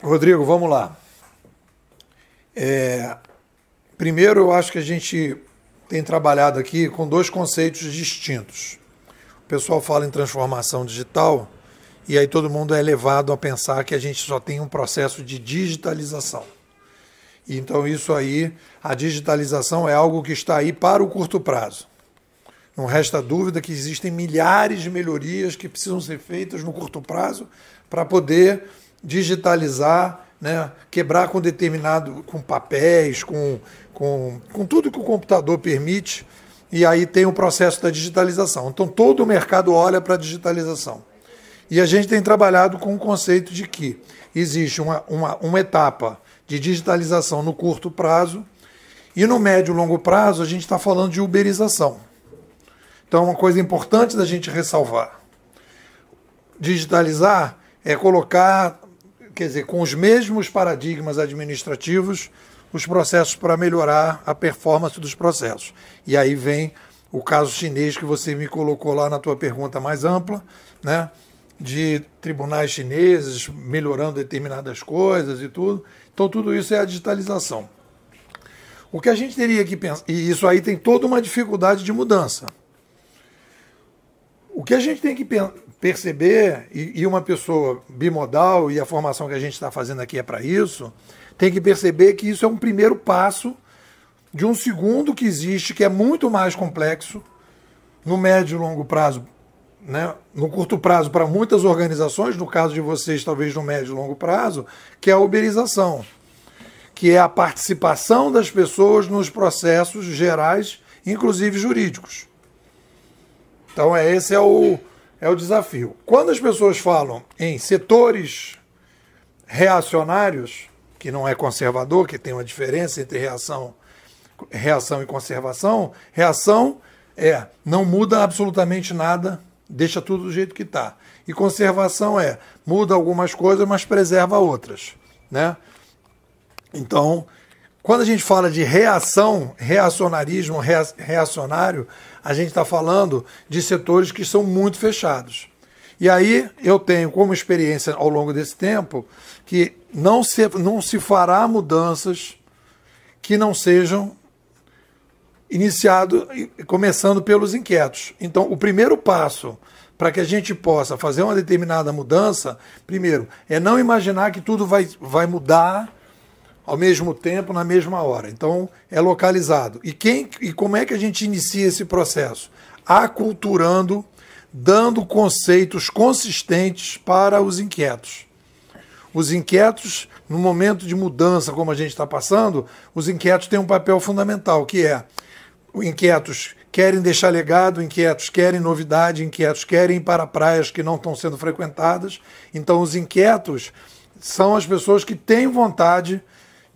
Rodrigo, vamos lá. É, primeiro, eu acho que a gente tem trabalhado aqui com dois conceitos distintos. O pessoal fala em transformação digital e aí todo mundo é levado a pensar que a gente só tem um processo de digitalização. Então, isso aí, a digitalização é algo que está aí para o curto prazo. Não resta dúvida que existem milhares de melhorias que precisam ser feitas no curto prazo para poder digitalizar, né, quebrar com determinado, com papéis, com, com, com tudo que o computador permite, e aí tem o processo da digitalização. Então todo o mercado olha para a digitalização. E a gente tem trabalhado com o conceito de que existe uma, uma, uma etapa de digitalização no curto prazo, e no médio e longo prazo a gente está falando de uberização. Então, uma coisa importante da gente ressalvar: digitalizar é colocar quer dizer, com os mesmos paradigmas administrativos, os processos para melhorar a performance dos processos. E aí vem o caso chinês que você me colocou lá na tua pergunta mais ampla, né? De tribunais chineses melhorando determinadas coisas e tudo. Então, tudo isso é a digitalização. O que a gente teria que pensar, e isso aí tem toda uma dificuldade de mudança. O que a gente tem que pensar perceber, e, e uma pessoa bimodal, e a formação que a gente está fazendo aqui é para isso, tem que perceber que isso é um primeiro passo de um segundo que existe, que é muito mais complexo, no médio e longo prazo, né? no curto prazo para muitas organizações, no caso de vocês, talvez no médio e longo prazo, que é a uberização, que é a participação das pessoas nos processos gerais, inclusive jurídicos. Então, é, esse é o é o desafio. Quando as pessoas falam em setores reacionários, que não é conservador, que tem uma diferença entre reação, reação e conservação, reação é não muda absolutamente nada, deixa tudo do jeito que está. E conservação é muda algumas coisas, mas preserva outras. Né? Então, quando a gente fala de reação, reacionarismo, reacionário, a gente está falando de setores que são muito fechados. E aí eu tenho como experiência ao longo desse tempo que não se, não se fará mudanças que não sejam iniciado começando pelos inquietos. Então, o primeiro passo para que a gente possa fazer uma determinada mudança, primeiro, é não imaginar que tudo vai, vai mudar ao mesmo tempo, na mesma hora. Então, é localizado. E, quem, e como é que a gente inicia esse processo? Aculturando, dando conceitos consistentes para os inquietos. Os inquietos, no momento de mudança como a gente está passando, os inquietos têm um papel fundamental, que é inquietos querem deixar legado, inquietos querem novidade, inquietos querem ir para praias que não estão sendo frequentadas. Então, os inquietos são as pessoas que têm vontade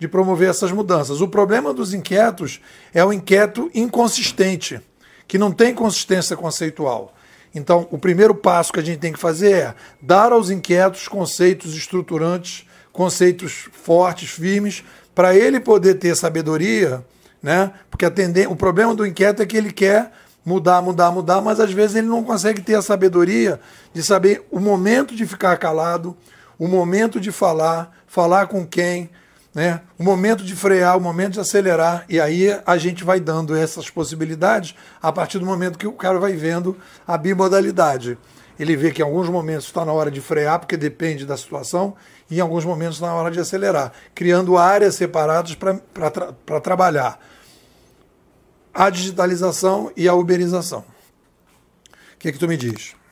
de promover essas mudanças. O problema dos inquietos é o inquieto inconsistente, que não tem consistência conceitual. Então, o primeiro passo que a gente tem que fazer é dar aos inquietos conceitos estruturantes, conceitos fortes, firmes, para ele poder ter sabedoria, né? Porque atender, o problema do inquieto é que ele quer mudar, mudar, mudar, mas às vezes ele não consegue ter a sabedoria de saber o momento de ficar calado, o momento de falar, falar com quem, né? o momento de frear, o momento de acelerar, e aí a gente vai dando essas possibilidades a partir do momento que o cara vai vendo a bimodalidade. Ele vê que em alguns momentos está na hora de frear, porque depende da situação, e em alguns momentos está na hora de acelerar, criando áreas separadas para tra trabalhar a digitalização e a uberização. O que, que tu me diz?